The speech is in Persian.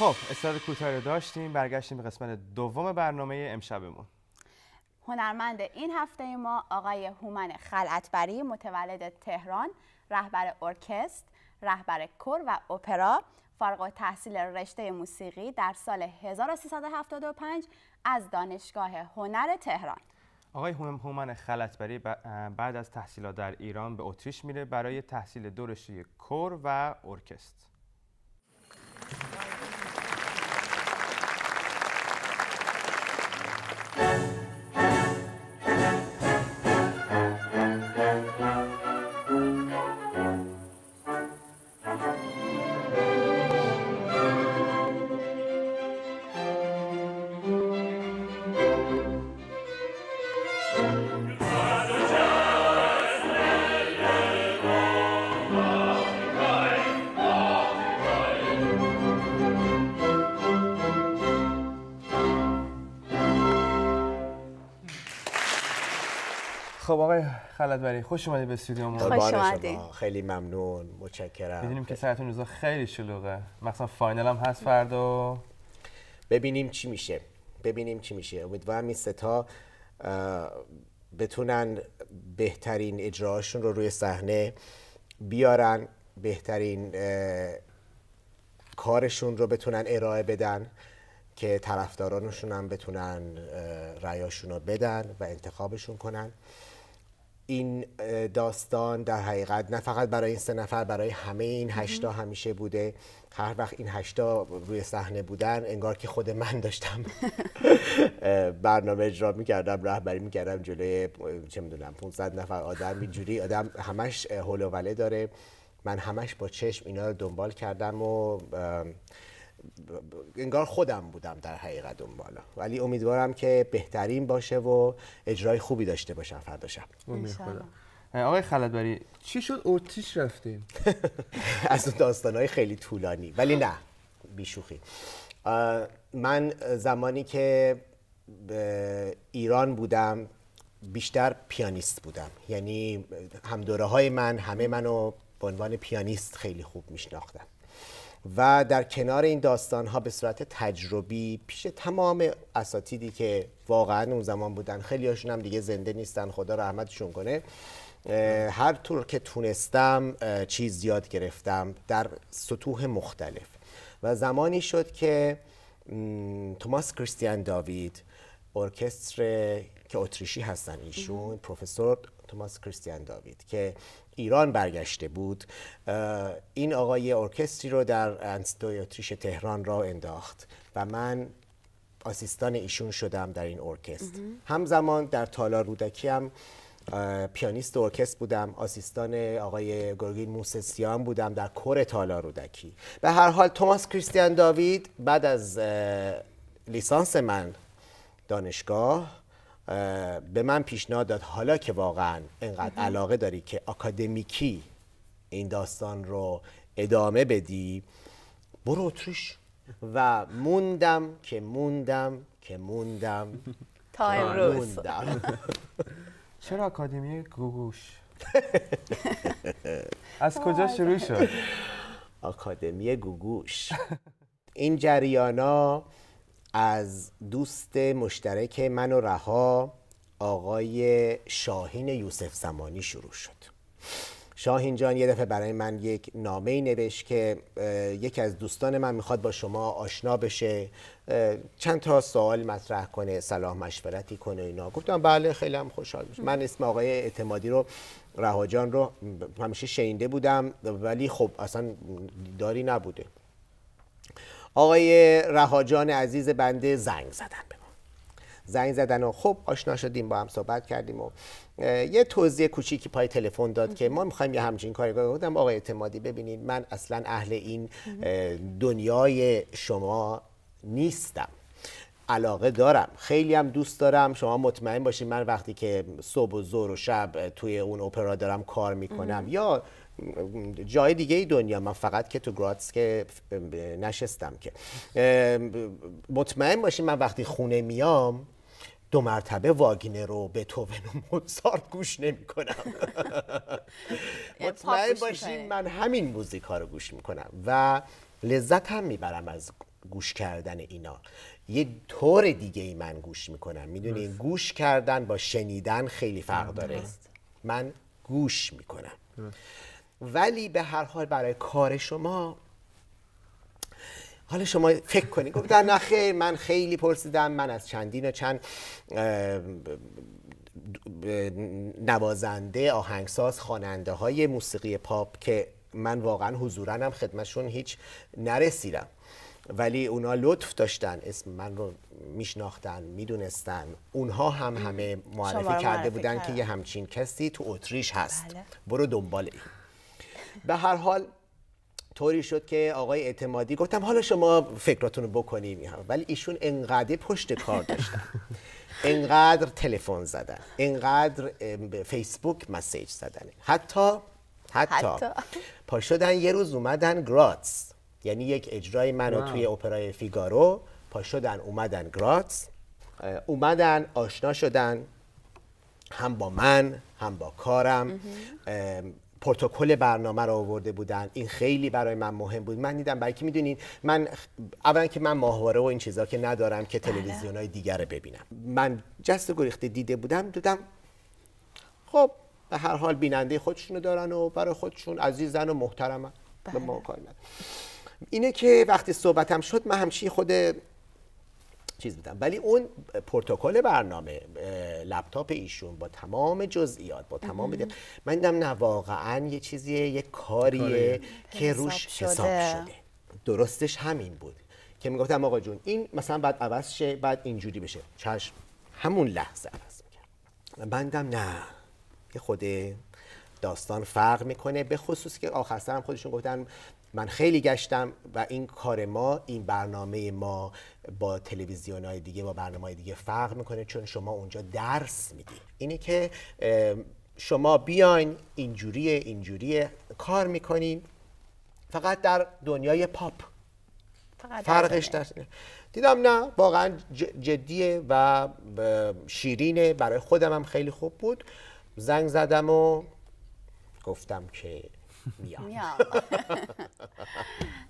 خب استاد کوتاه رو داشتیم برگشتیم به قسمت دوم برنامه امشبمون هنرمند این هفته ما آقای هومن خلعتبری متولد تهران رهبر ارکست، رهبر کور و اپرا فارغ تحصیل رشته موسیقی در سال 1375 از دانشگاه هنر تهران آقای هومن خلطبری بعد از تحصیلات در ایران به اتریش میره برای تحصیل دورشی کور و ارکست خب آقای خلدبری خوش اومدید به استودیو ما خوش خیلی ممنون متشکرم ببینیم که سرتون روزا خیلی شلوغه مثلا فاینال هم هست فردا ببینیم چی میشه ببینیم چی میشه امیدوارم این ستا بتونن بهترین اجراشون رو روی صحنه بیارن بهترین کارشون رو بتونن ارائه بدن که طرفدارانشون هم بتونن رایاشون رو بدن و انتخابشون کنن این داستان در حقیقت نه فقط برای این سه نفر برای همه این هشتا همیشه بوده هر وقت این هشتا روی صحنه بودن انگار که خود من داشتم برنامه اجرا میکردم رهبری میکردم جلوی چه میدونم 500 نفر آدم اینجوری آدم همش هول وله داره من همش با چشم اینا رو دنبال کردم و انگار خودم بودم در حقیقت اون بالا ولی امیدوارم که بهترین باشه و اجرای خوبی داشته باشم فردا شب آقای خلدبری چی شد ارتیش رفتیم از اون داستانهای خیلی طولانی ولی نه بیشوخی من زمانی که به ایران بودم بیشتر پیانیست بودم یعنی همدوره های من همه منو به عنوان پیانیست خیلی خوب میشناختم و در کنار این داستان ها به صورت تجربی پیش تمام اساتیدی که واقعا اون زمان بودن خیلی هاشون هم دیگه زنده نیستن خدا رحمتشون کنه هر طور که تونستم چیز زیاد گرفتم در سطوح مختلف و زمانی شد که توماس کریستیان داوید ارکستر که اتریشی هستن ایشون پروفسور توماس کریستیان داوید که ایران برگشته بود این آقای ارکستری رو در انستویاتریش تهران را انداخت و من آسیستان ایشون شدم در این ارکست همزمان در تالار رودکی هم پیانیست ارکست بودم آسیستان آقای گرگین موسسیان بودم در کور تالار رودکی به هر حال توماس کریستیان داوید بعد از لیسانس من دانشگاه به من پیشنهاد داد حالا که واقعا اینقدر علاقه داری که اکادمیکی این داستان رو ادامه بدی برو اتریش و موندم که موندم که موندم تا امروز چرا آکادمی گوگوش از کجا شروع شد آکادمی گوگوش این جریانا از دوست مشترک من و رها آقای شاهین یوسف زمانی شروع شد شاهین جان یه دفعه برای من یک نامه نوشت که یکی از دوستان من میخواد با شما آشنا بشه چند تا سوال مطرح کنه صلاح مشورتی کنه اینا گفتم بله خیلی هم خوشحال بشه. من اسم آقای اعتمادی رو رها جان رو همیشه شنیده بودم ولی خب اصلا داری نبوده آقای رهاجان عزیز بنده زنگ زدن به ما زنگ زدن و خب آشنا شدیم با هم صحبت کردیم و یه توضیح کوچیکی پای تلفن داد که ما میخوایم یه همچین کاری کنیم آقای اعتمادی ببینید من اصلا اهل این دنیای شما نیستم علاقه دارم خیلی هم دوست دارم شما مطمئن باشین من وقتی که صبح و زور و شب توی اون اپرا دارم کار میکنم یا جای دیگه ای دنیا من فقط که تو گراتس که نشستم که مطمئن باشین من وقتی خونه میام دو مرتبه واگینه رو به تو و موزارت گوش نمی کنم مطمئن باشین من همین موزیک ها رو گوش میکنم و لذت هم میبرم از گوش کردن اینا یه طور دیگه ای من گوش میکنم میدونی گوش کردن با شنیدن خیلی فرق داره من گوش میکنم درست. ولی به هر حال برای کار شما حالا شما فکر کنید گفتن در خیر من خیلی پرسیدم من از چندین و چند نوازنده آهنگساز خواننده های موسیقی پاپ که من واقعا حضورنم خدمتشون هیچ نرسیدم ولی اونا لطف داشتن اسم من رو میشناختن میدونستن اونها هم همه معرفی کرده بودن که یه همچین کسی تو اتریش هست بله. برو دنبال این به هر حال طوری شد که آقای اعتمادی گفتم حالا شما فکراتون رو ولی ایشون انقدر پشت کار داشتن انقدر تلفن زدن انقدر فیسبوک مسیج زدن حتی حتی, حتی. پا شدن یه روز اومدن گراتس یعنی یک اجرای منو توی اپرای فیگارو پا شدن اومدن گراتس اومدن آشنا شدن هم با من هم با کارم پروتکل برنامه رو آورده بودن این خیلی برای من مهم بود من دیدم برای که میدونین من اولا که من ماهواره و این چیزا که ندارم که بله. تلویزیون های دیگر رو ببینم من جست و گریخته دیده بودم دیدم خب به هر حال بیننده خودشونو دارن و برای خودشون عزیزن و محترمن بله. به ما اینه که وقتی صحبتم شد من همچی خود چیز میدم ولی اون پروتکل برنامه لپتاپ ایشون با تمام جزئیات با تمام بده من دیدم نه واقعا یه چیزیه یه کاریه که روش حساب شده درستش همین بود که میگفتم آقا جون این مثلا بعد عوض شه بعد اینجوری بشه چشم همون لحظه عوض میکرد من نه یه خود داستان فرق میکنه به خصوص که آخر سرم خودشون گفتن من خیلی گشتم و این کار ما این برنامه ما با تلویزیون های دیگه با برنامه های دیگه فرق میکنه چون شما اونجا درس میدید اینه که شما بیاین اینجوریه اینجوریه کار میکنیم فقط در دنیای پاپ فقط فرقش در دیدم نه واقعا جدیه و شیرینه برای خودم خیلی خوب بود زنگ زدم و گفتم که 妙 了！